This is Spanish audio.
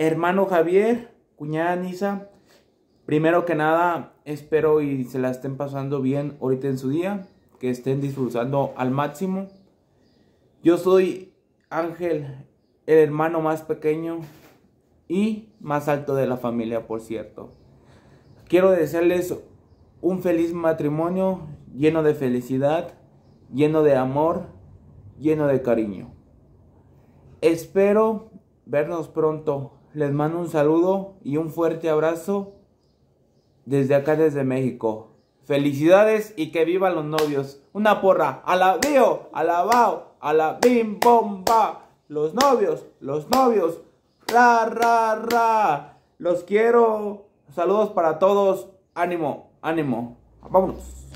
Hermano Javier, cuñada Nisa, primero que nada, espero y se la estén pasando bien ahorita en su día, que estén disfrutando al máximo. Yo soy Ángel, el hermano más pequeño y más alto de la familia, por cierto. Quiero desearles un feliz matrimonio lleno de felicidad, lleno de amor, lleno de cariño. Espero vernos pronto les mando un saludo y un fuerte abrazo desde acá, desde México. Felicidades y que vivan los novios. Una porra. A la bio, a la bao, a la bim bomba. Los novios, los novios. Ra, ra, ra. Los quiero. Saludos para todos. Ánimo, ánimo. Vámonos.